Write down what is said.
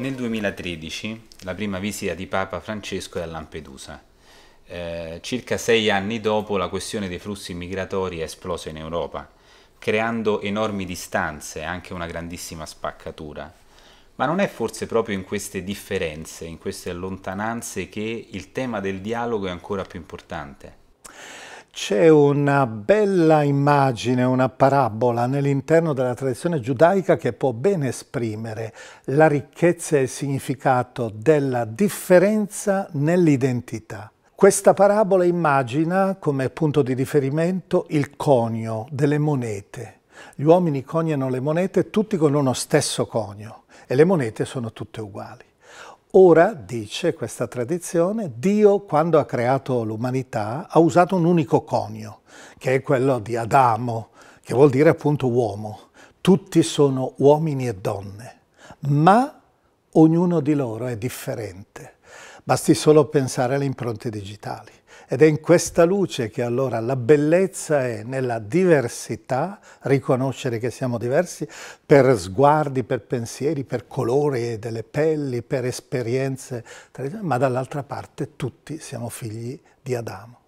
Nel 2013 la prima visita di Papa Francesco è a Lampedusa. Eh, circa sei anni dopo la questione dei flussi migratori è esplosa in Europa, creando enormi distanze e anche una grandissima spaccatura. Ma non è forse proprio in queste differenze, in queste allontananze, che il tema del dialogo è ancora più importante? C'è una bella immagine, una parabola nell'interno della tradizione giudaica che può ben esprimere la ricchezza e il significato della differenza nell'identità. Questa parabola immagina come punto di riferimento il conio delle monete. Gli uomini coniano le monete tutti con uno stesso conio e le monete sono tutte uguali. Ora, dice questa tradizione, Dio quando ha creato l'umanità ha usato un unico conio, che è quello di Adamo, che vuol dire appunto uomo. Tutti sono uomini e donne, ma ognuno di loro è differente. Basti solo pensare alle impronte digitali. Ed è in questa luce che allora la bellezza è nella diversità, riconoscere che siamo diversi per sguardi, per pensieri, per colori delle pelli, per esperienze, ma dall'altra parte tutti siamo figli di Adamo.